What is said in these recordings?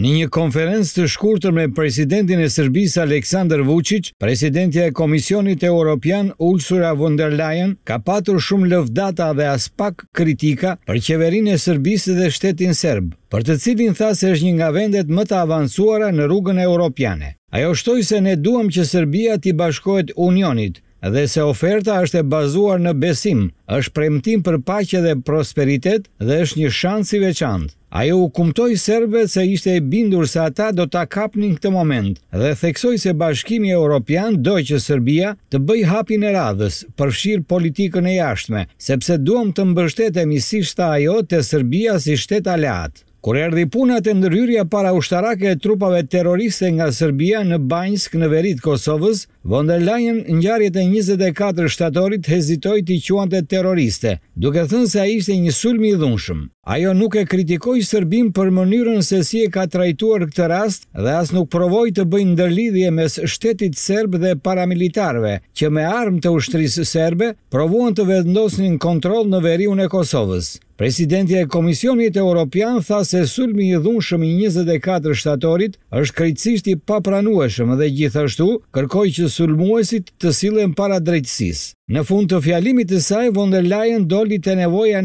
Në një konferencë të shkurtër me presidentin e Serbisë Aleksandar Vučić, presidentja e Komisionit Evropian Ursula von der Leyen ka patur shumë lëvdata dhe as pak kritika për qeverinë e Serbisë dhe shtetin serb, për të cilin tha se është një nga vendet më të avancuara në rrugën europiane. Ajo shtoi se ne duam që Serbia të bashkohet Unionit, dhe se oferta është e bazuar në besim, është premtim për paqe dhe prosperitet dhe është një shansi veçantë. Ajo u kumtoj serbe se ishte e bindur se ata do ta kapnin këtë moment dhe theksoj se bashkimi e Europian doj që Serbia të bëj hapin e radhës përshirë politikën e jashtme, sepse duham të mbështetemi si shta ajo të Serbia si shtet leatë. Kur erdi punat e ndërhyrja para ushtarake e trupave terroriste nga Serbia në Banjsk në verit Kosovës, von der Leyen e 24 shtatorit hezitoj të i quante terroriste, duke thënë se a ishte një sulmi i dhunshëm. Ajo nuk e kritikoj Serbin për mënyrën se si e ka trajtuar këtë rast dhe as nuk provoj të bëjnë ndërlidhje mes shtetit Serb dhe paramilitarve, që me armë të ushtrisë Serbe provuan të vendosnin kontrol në veriun e Kosovës. Presidenti e Komisionit Europian tha se sulmi i dhunshëm i 24 shtatorit është krejtësisht i papranueshëm dhe gjithashtu kërkoi që sulmuesit të sillen para drejtësisë. Në fund të fjalimit të saj, von der Leyen doli te nevoja normalizimi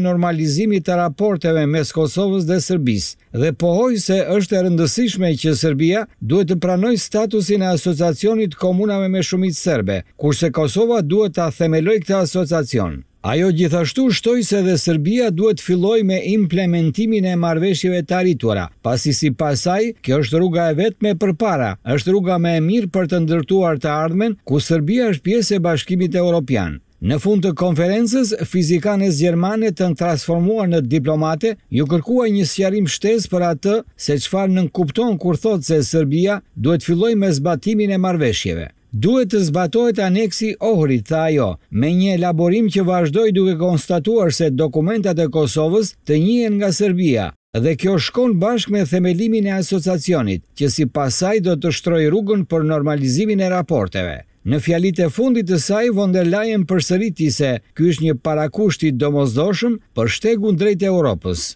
normalizimit të raporteve mes Kosovës dhe Serbisë dhe pohoi se është e rëndësishme që Serbia duhet të pranojë statusin e asociacionit komunave me shumicë serbe, kurse Kosova duhet ta themelojë këtë asociacion. Ajo gjithashtu shtoj se dhe Serbia duhet filloj me implementimin e marveshjeve të arituara, pasi si pasaj, kjo është rruga e vetë me përpara, është rruga me e mirë për të ndërtuar të ardhmen, ku Serbia është pjesë e bashkimit e Europian. Në fund të konferences, fizikanës Gjermane të në transformuar në diplomate, ju kërkua një sjarim shtes për atë se qfar nënkupton kur thot se Serbia duhet filloj me zbatimin e marveshjeve. Duhet të zbatojt aneksi ohrit, tha jo, me një elaborim që vazhdoj duke konstatuar se dokumentat e Kosovës të njën nga Serbia dhe kjo shkon bashk me themelimin e asociacionit, që si pasaj do të shtroj rrugën për normalizimin e raporteve. Në fjalit e fundit të saj, vonderlajen për sëriti se kësh një parakushtit domozdoshëm për shtegun drejt e Europës.